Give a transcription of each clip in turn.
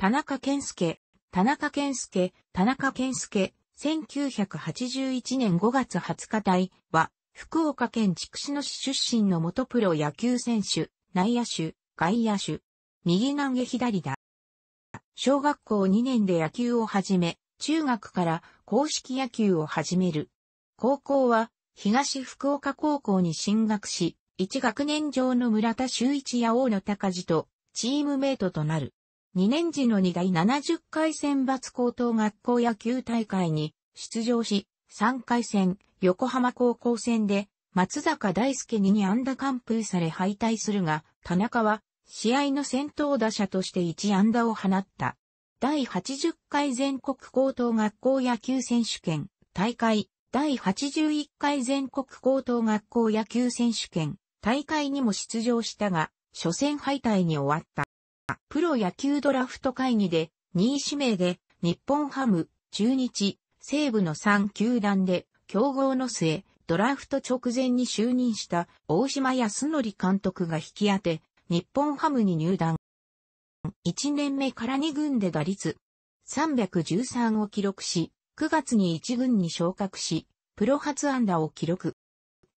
田中健介、田中健介、田中健介、1981年5月20日台は、福岡県筑紫野市出身の元プロ野球選手、内野手、外野手、右投げ左だ。小学校2年で野球を始め、中学から公式野球を始める。高校は東福岡高校に進学し、一学年上の村田修一や大野隆二とチームメイトとなる。2年時の2第70回選抜高等学校野球大会に出場し、3回戦、横浜高校戦で、松坂大輔に2安打完封され敗退するが、田中は、試合の先頭打者として1安打を放った。第80回全国高等学校野球選手権大会、第81回全国高等学校野球選手権大会にも出場したが、初戦敗退に終わった。プロ野球ドラフト会議で2位指名で日本ハム、中日、西武の3球団で競合の末、ドラフト直前に就任した大島康則監督が引き当て、日本ハムに入団。1年目から2軍で打率313を記録し、9月に1軍に昇格し、プロ初安打を記録。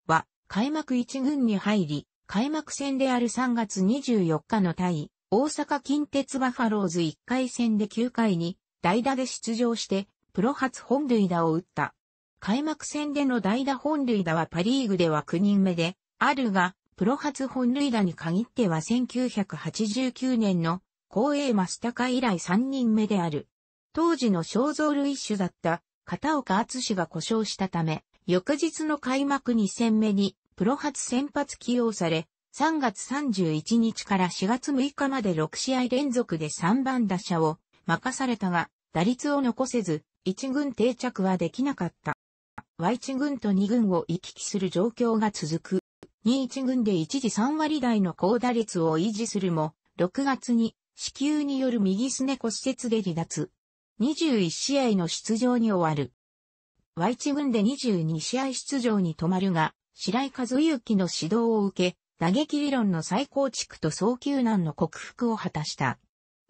は、開幕1軍に入り、開幕戦である3月24日の対大阪近鉄バファローズ1回戦で9回に代打で出場して、プロ初本塁打を打った。開幕戦での代打本塁打はパリーグでは9人目で、あるが、プロ初本塁打に限っては1989年の公営マスタカ以来3人目である。当時の肖像類種だった片岡厚氏が故障したため、翌日の開幕2戦目にプロ初先発起用され、3月31日から4月6日まで6試合連続で3番打者を任されたが、打率を残せず、1軍定着はできなかった。Y1 軍と2軍を行き来する状況が続く。21軍で一時3割台の高打率を維持するも、6月に支給による右すね骨折で離脱。21試合の出場に終わる。Y1 軍で22試合出場に止まるが、白井和幸の指導を受け、嘆き理論の再構築と早急難の克服を果たした。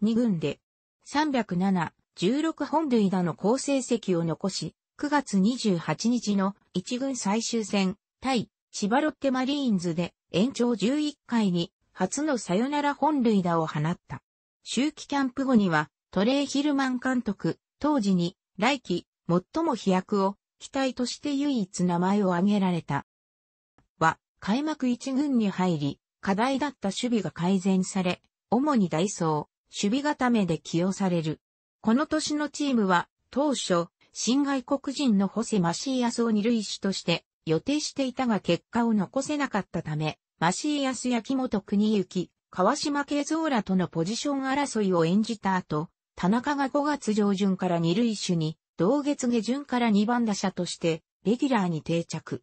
2軍で307、16本塁打の好成績を残し、9月28日の1軍最終戦、対千葉ロッテマリーンズで延長11回に初のサヨナラ本塁打を放った。秋季キャンプ後にはトレイ・ヒルマン監督、当時に来季最も飛躍を期待として唯一名前を挙げられた。開幕1軍に入り、課題だった守備が改善され、主にダイソー、守備固めで起用される。この年のチームは、当初、新外国人のホセ・マシーアスを二塁手として予定していたが結果を残せなかったため、マシーアスや木本国行、川島慶三らとのポジション争いを演じた後、田中が5月上旬から二塁手に、同月下旬から2番打者として、レギュラーに定着。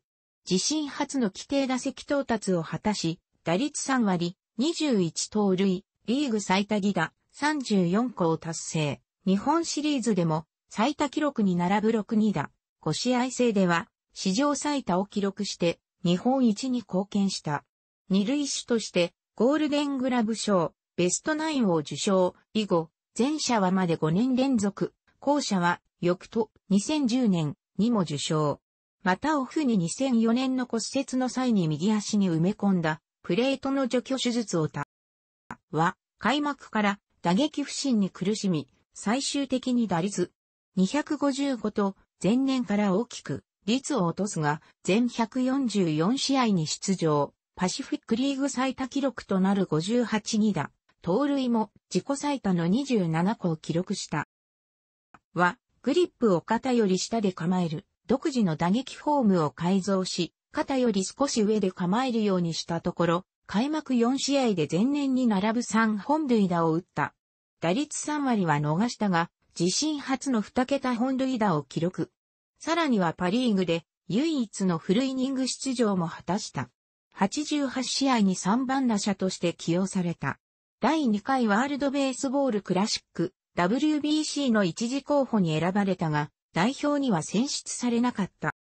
自身初の規定打席到達を果たし、打率3割、21盗塁、リーグ最多犠打、34個を達成。日本シリーズでも最多記録に並ぶ6 2打、5試合制では史上最多を記録して日本一に貢献した。二塁手としてゴールデングラブ賞、ベストナインを受賞、以後、前者はまで5年連続、後者は翌と2010年にも受賞。またオフに2004年の骨折の際に右足に埋め込んだプレートの除去手術をた。は、開幕から打撃不振に苦しみ、最終的に打率255と前年から大きく率を落とすが、全144試合に出場、パシフィックリーグ最多記録となる58ギ打、盗塁も自己最多の27個を記録した。は、グリップを肩より下で構える。独自の打撃フォームを改造し、肩より少し上で構えるようにしたところ、開幕4試合で前年に並ぶ3本塁打を打った。打率3割は逃したが、自身初の2桁本塁打を記録。さらにはパリーグで唯一のフルイニング出場も果たした。88試合に3番打者として起用された。第2回ワールドベースボールクラシック WBC の一時候補に選ばれたが、代表には選出されなかった。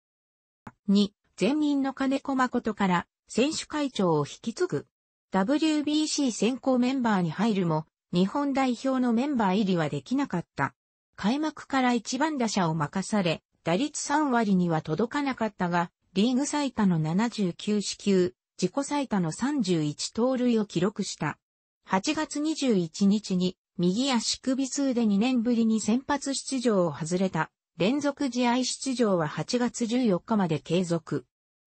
2、前任の金子誠から選手会長を引き継ぐ。WBC 選考メンバーに入るも、日本代表のメンバー入りはできなかった。開幕から一番打者を任され、打率3割には届かなかったが、リーグ最多の79支球、自己最多の31盗塁を記録した。8月21日に右足首痛で2年ぶりに先発出場を外れた連続試合出場は8月14日まで継続。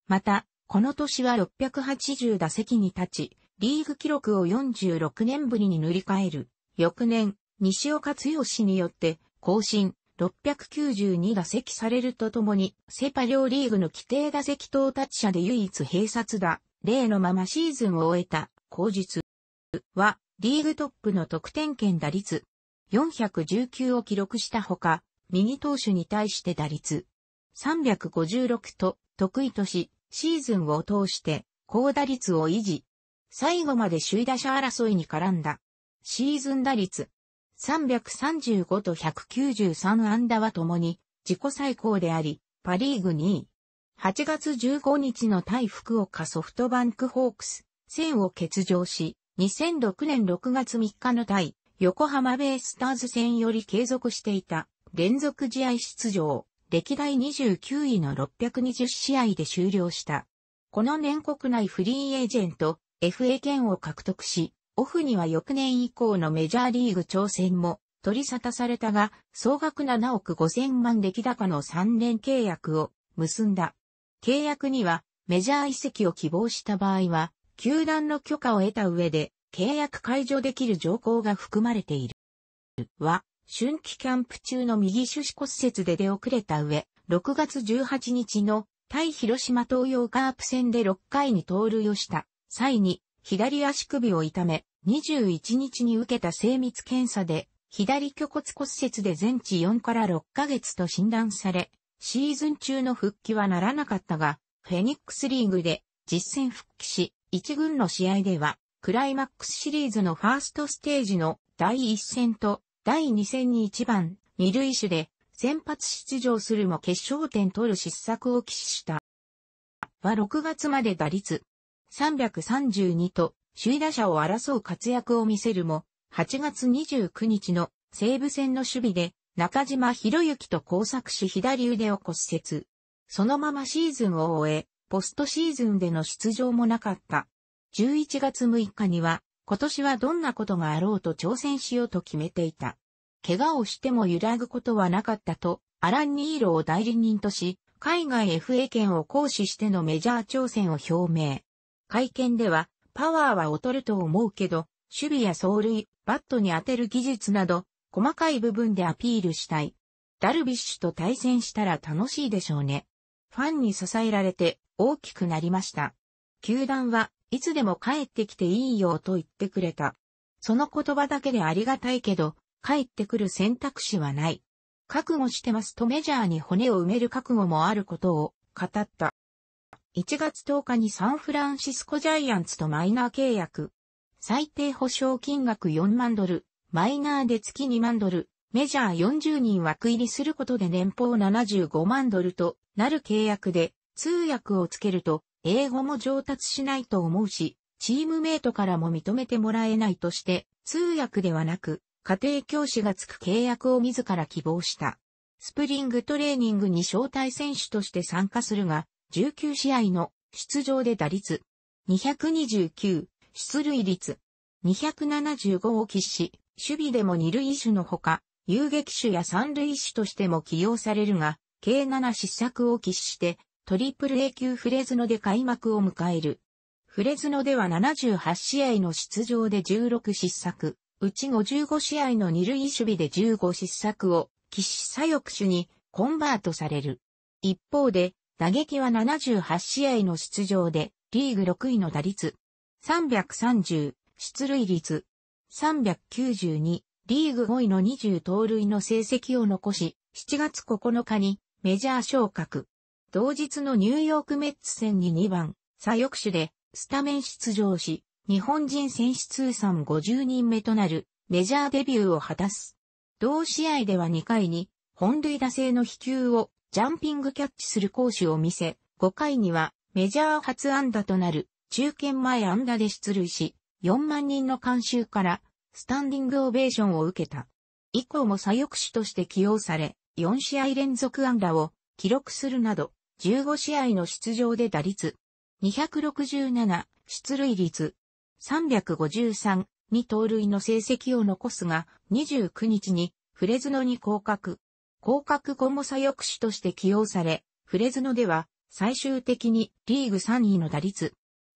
また、この年は680打席に立ち、リーグ記録を46年ぶりに塗り替える。翌年、西岡剛によって更新692打席されるとともに、セパ両リーグの規定打席到達者で唯一閉殺だ。例のままシーズンを終えた、後日は、リーグトップの得点圏打率419を記録したほか、右投手に対して打率356と得意とし、シーズンを通して高打率を維持。最後まで首位打者争いに絡んだ。シーズン打率335と193安打は共に自己最高であり、パリーグ2位。8月15日の対福岡ソフトバンクホークス戦を欠場し、2006年6月3日の対横浜ベイスターズ戦より継続していた連続試合出場、歴代29位の620試合で終了した。この年国内フリーエージェント、FA 権を獲得し、オフには翌年以降のメジャーリーグ挑戦も取り沙汰されたが、総額7億5000万出来高の3年契約を結んだ。契約にはメジャー移籍を希望した場合は、球団の許可を得た上で契約解除できる条項が含まれている。は、春季キャンプ中の右手指骨折で出遅れた上、6月18日の対広島東洋カープ戦で6回に盗塁をした際に左足首を痛め、21日に受けた精密検査で左虚骨骨折で全治4から6ヶ月と診断され、シーズン中の復帰はならなかったが、フェニックスリーグで実戦復帰し、1軍の試合では、クライマックスシリーズのファーストステージの第1戦と第2戦に1番、二塁手で、先発出場するも決勝点取る失策を起死した。は6月まで打率332と首位打者を争う活躍を見せるも、8月29日の西武戦の守備で中島博之と交錯し左腕を骨折。そのままシーズンを終え、ポストシーズンでの出場もなかった。11月6日には今年はどんなことがあろうと挑戦しようと決めていた。怪我をしても揺らぐことはなかったと、アラン・ニーロを代理人とし、海外 FA 権を行使してのメジャー挑戦を表明。会見では、パワーは劣ると思うけど、守備や走塁、バットに当てる技術など、細かい部分でアピールしたい。ダルビッシュと対戦したら楽しいでしょうね。ファンに支えられて大きくなりました。球団はいつでも帰ってきていいよと言ってくれた。その言葉だけでありがたいけど、帰ってくる選択肢はない。覚悟してますとメジャーに骨を埋める覚悟もあることを語った。1月10日にサンフランシスコジャイアンツとマイナー契約。最低保証金額4万ドル、マイナーで月2万ドル、メジャー40人枠入りすることで年俸75万ドルとなる契約で通訳をつけると英語も上達しないと思うし、チームメイトからも認めてもらえないとして、通訳ではなく、家庭教師がつく契約を自ら希望した。スプリングトレーニングに招待選手として参加するが、19試合の出場で打率、229、出塁率、275を喫し、守備でも二塁手のほか、遊撃手や三塁手としても起用されるが、計7失策を喫して、トリプル A 級フレズノで開幕を迎える。フレズノでは78試合の出場で16失策、うち55試合の二塁守備で15失策を、騎士左翼手にコンバートされる。一方で、打撃は78試合の出場で、リーグ6位の打率。330、出塁率。392、リーグ5位の20盗塁の成績を残し、7月9日にメジャー昇格。同日のニューヨークメッツ戦に2番、左翼手でスタメン出場し、日本人選手通算50人目となるメジャーデビューを果たす。同試合では2回に本塁打制の飛球をジャンピングキャッチする攻守を見せ、5回にはメジャー初安打となる中堅前安打で出塁し、4万人の監修からスタンディングオベーションを受けた。以降も左翼手として起用され、4試合連続安打を記録するなど15試合の出場で打率、267、出塁率、353、に盗塁の成績を残すが、29日に、フレズノに降格。降格後も左翼手として起用され、フレズノでは、最終的にリーグ3位の打率、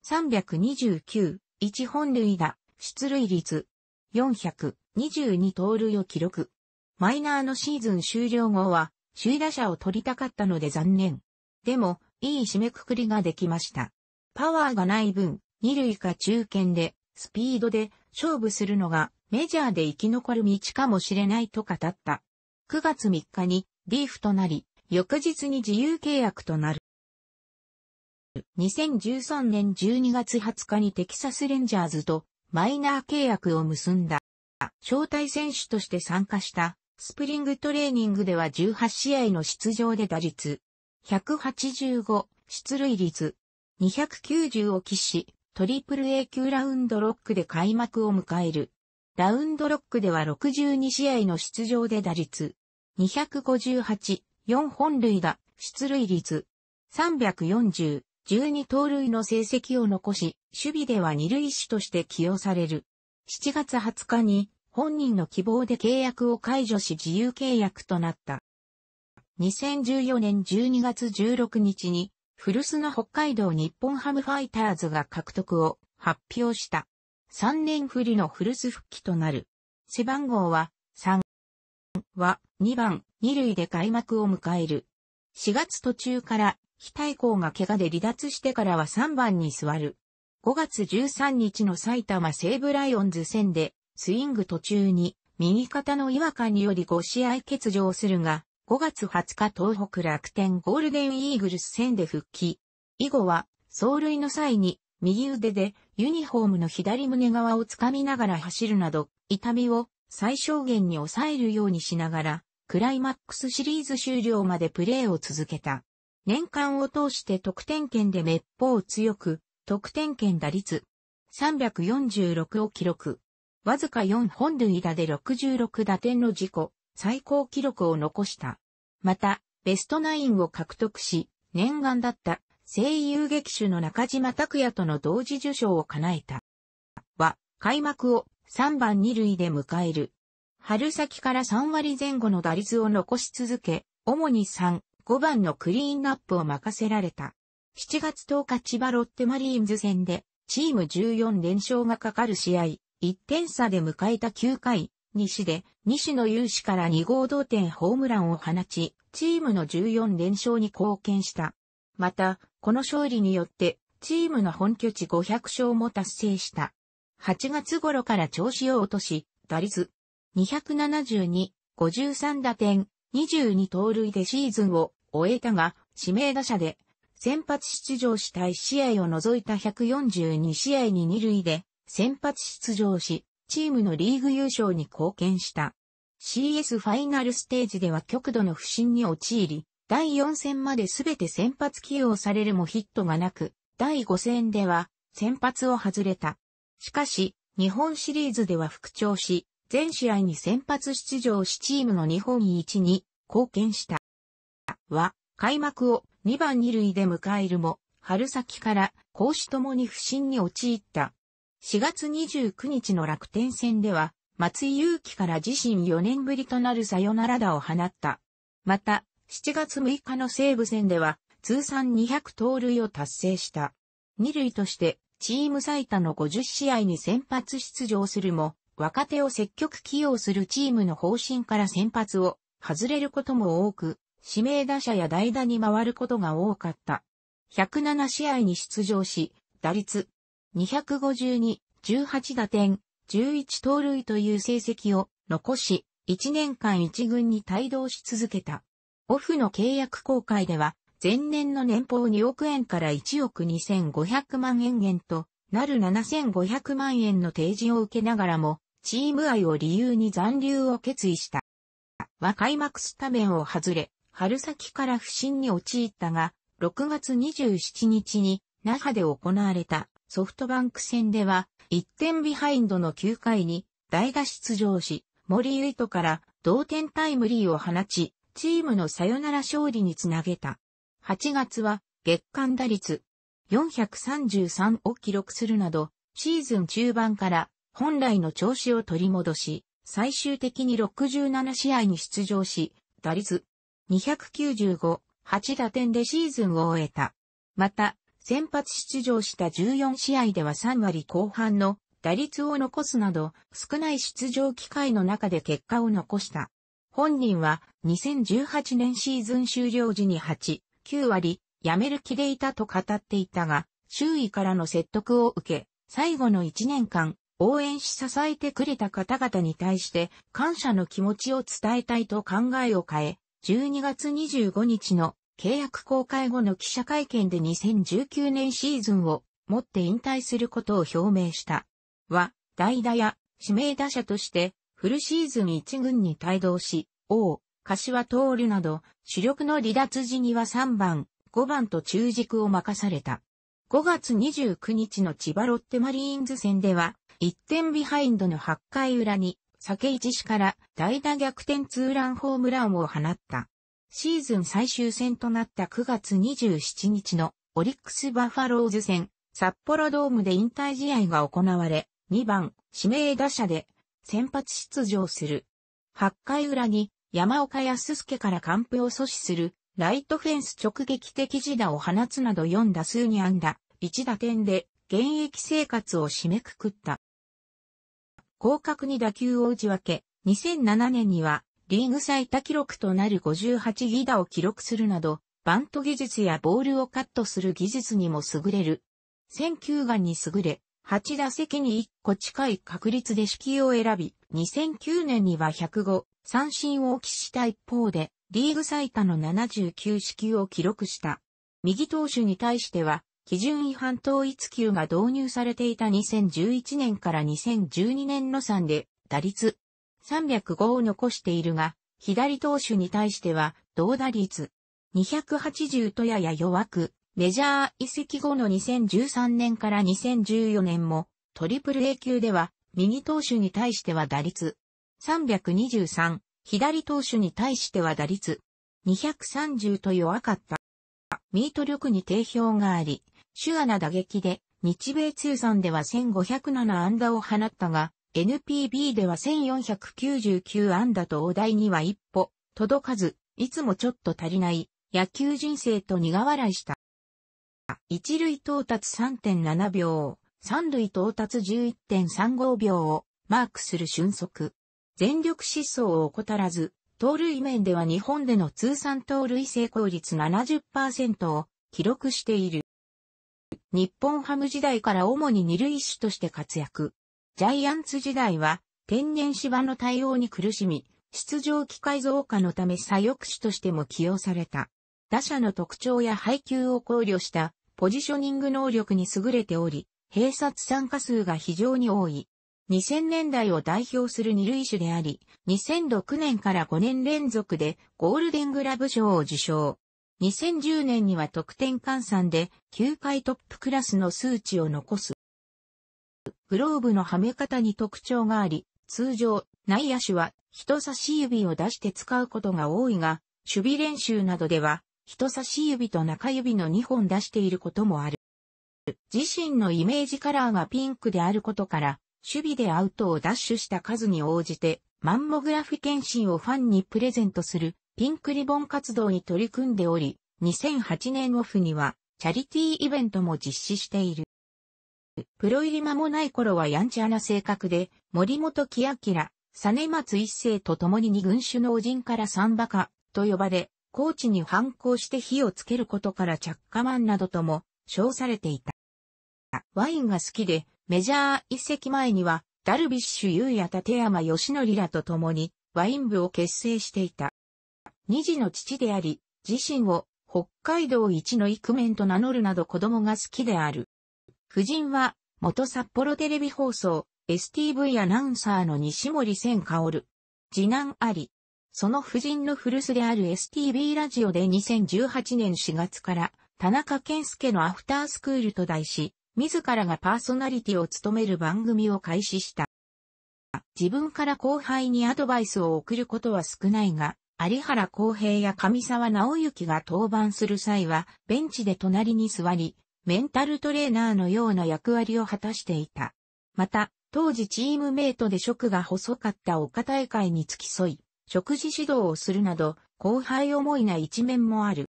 329、1本塁打、出塁率、422盗塁を記録。マイナーのシーズン終了後は、首位打者を取りたかったので残念。でも、いい締めくくりができました。パワーがない分、二塁か中堅で、スピードで勝負するのがメジャーで生き残る道かもしれないと語った。9月3日にリーフとなり、翌日に自由契約となる。2013年12月20日にテキサスレンジャーズとマイナー契約を結んだ。招待選手として参加したスプリングトレーニングでは18試合の出場で打率185、出塁率、290を喫し、トリプル A 級ラウンドロックで開幕を迎える。ラウンドロックでは62試合の出場で打率、258、4本塁打、出塁率、340、12盗塁の成績を残し、守備では二塁手として起用される。7月20日に本人の希望で契約を解除し自由契約となった。2014年12月16日に、古巣の北海道日本ハムファイターズが獲得を発表した。3年振りの古巣復帰となる。背番号は3は2番2塁で開幕を迎える。4月途中から非対抗が怪我で離脱してからは3番に座る。5月13日の埼玉西武ライオンズ戦でスイング途中に右肩の違和感により5試合欠場するが、5月20日東北楽天ゴールデンイーグルス戦で復帰。以後は、走塁の際に、右腕でユニフォームの左胸側を掴みながら走るなど、痛みを最小限に抑えるようにしながら、クライマックスシリーズ終了までプレーを続けた。年間を通して得点圏で滅法強く、得点圏打率346を記録。わずか4本塁打で66打点の事故。最高記録を残した。また、ベストナインを獲得し、念願だった声優劇種の中島拓也との同時受賞を叶えた。は、開幕を3番2塁で迎える。春先から3割前後の打率を残し続け、主に3、5番のクリーンナップを任せられた。7月10日千葉ロッテマリーンズ戦で、チーム14連勝がかかる試合、1点差で迎えた9回、西で、西野勇士から2号同点ホームランを放ち、チームの14連勝に貢献した。また、この勝利によって、チームの本拠地500勝も達成した。8月頃から調子を落とし、打率272、53打点、22盗塁でシーズンを終えたが、指名打者で先発出場した一試合を除いた142試合に2塁で先発出場し、チームのリーグ優勝に貢献した。CS ファイナルステージでは極度の不振に陥り、第4戦まで全て先発起用されるもヒットがなく、第5戦では先発を外れた。しかし、日本シリーズでは復調し、全試合に先発出場しチームの日本一に貢献した。は、開幕を2番2塁で迎えるも、春先から講師ともに不振に陥った。4月29日の楽天戦では、松井裕樹から自身4年ぶりとなるサヨナラ打を放った。また、7月6日の西武戦では、通算200盗塁を達成した。2塁として、チーム最多の50試合に先発出場するも、若手を積極起用するチームの方針から先発を外れることも多く、指名打者や代打に回ることが多かった。107試合に出場し、打率252、18打点、11盗塁という成績を残し、1年間1軍に帯同し続けた。オフの契約公開では、前年の年俸2億円から1億2500万円減となる7500万円の提示を受けながらも、チーム愛を理由に残留を決意した。は開幕スタメンを外れ、春先から不振に陥ったが、6月27日に那覇で行われたソフトバンク戦では、1点ビハインドの9回に、代打出場し、森ゆいとから同点タイムリーを放ち、チームのサヨナラ勝利につなげた。8月は、月間打率433を記録するなど、シーズン中盤から本来の調子を取り戻し、最終的に67試合に出場し、打率295、8打点でシーズンを終えた。また、先発出場した14試合では3割後半の打率を残すなど、少ない出場機会の中で結果を残した。本人は2018年シーズン終了時に8、9割、辞める気でいたと語っていたが、周囲からの説得を受け、最後の1年間、応援し支えてくれた方々に対して感謝の気持ちを伝えたいと考えを変え、12月25日の契約公開後の記者会見で2019年シーズンをもって引退することを表明した。は、代打や指名打者としてフルシーズン1軍に帯同し、王、柏徹など主力の離脱時には3番、5番と中軸を任された。5月29日の千葉ロッテマリーンズ戦では、1点ビハインドの8回裏に、酒市氏から代打逆転ツーランホームランを放った。シーズン最終戦となった9月27日のオリックスバファローズ戦、札幌ドームで引退試合が行われ、2番指名打者で先発出場する。8回裏に山岡康介から完封を阻止するライトフェンス直撃的自打を放つなど4打数に安打、1打点で現役生活を締めくくった。広角に打球を打ち分け、2007年にはリーグ最多記録となる58ギダを記録するなど、バント技術やボールをカットする技術にも優れる。選球眼に優れ、8打席に1個近い確率で指揮を選び、2009年には105、三振を喫した一方で、リーグ最多の79指揮を記録した。右投手に対しては、基準違反統一球が導入されていた2011年から2012年の3で、打率305を残しているが、左投手に対しては、同打率280とやや弱く、メジャー移籍後の2013年から2014年も、トリプル A 級では、右投手に対しては打率323、左投手に対しては打率230と弱かった。ミート力に定評があり、手話な打撃で、日米通算では1507安打を放ったが、NPB では1499安打と大台には一歩、届かず、いつもちょっと足りない、野球人生と苦笑いした。一塁到達3.7秒、三塁到達11.35秒をマークする俊足。全力疾走を怠らず、盗塁面では日本での通算盗塁成功率70%を記録している。日本ハム時代から主に二塁手として活躍。ジャイアンツ時代は、天然芝の対応に苦しみ、出場機会増加のため左翼手としても起用された。打者の特徴や配球を考慮したポジショニング能力に優れており、併殺参加数が非常に多い。2000年代を代表する二塁手であり、2006年から5年連続でゴールデングラブ賞を受賞。2010年には得点換算で9回トップクラスの数値を残す。グローブのはめ方に特徴があり、通常、内野手は人差し指を出して使うことが多いが、守備練習などでは、人差し指と中指の2本出していることもある。自身のイメージカラーがピンクであることから、守備でアウトをダッシュした数に応じて、マンモグラフ検診をファンにプレゼントするピンクリボン活動に取り組んでおり、2008年オフにはチャリティーイベントも実施している。プロ入り間もない頃はやんちゃな性格で、森本清明、実松一世と共に二軍のお陣から三馬鹿と呼ばれ、高知に反抗して火をつけることから着火マンなどとも称されていた。ワインが好きで、メジャー一席前には、ダルビッシュ優也立山義則らと共に、ワイン部を結成していた。二児の父であり、自身を北海道一のイクメンと名乗るなど子供が好きである。夫人は、元札幌テレビ放送、STV アナウンサーの西森千香織。次男あり。その夫人の古巣である STV ラジオで2018年4月から、田中健介のアフタースクールと題し、自らがパーソナリティを務める番組を開始した。自分から後輩にアドバイスを送ることは少ないが、有原公平や上沢直之が登板する際は、ベンチで隣に座り、メンタルトレーナーのような役割を果たしていた。また、当時チームメイトで職が細かった岡大会に付き添い、食事指導をするなど、後輩思いな一面もある。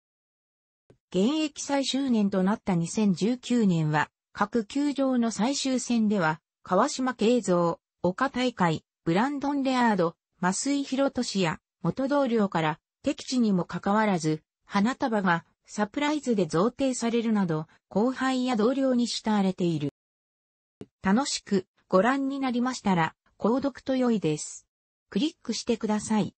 現役最終年となった2019年は、各球場の最終戦では、川島慶三、岡大会、ブランドン・レアード、増井博俊や、元同僚から、敵地にもかかわらず、花束がサプライズで贈呈されるなど、後輩や同僚に慕われている。楽しくご覧になりましたら、購読と良いです。クリックしてください。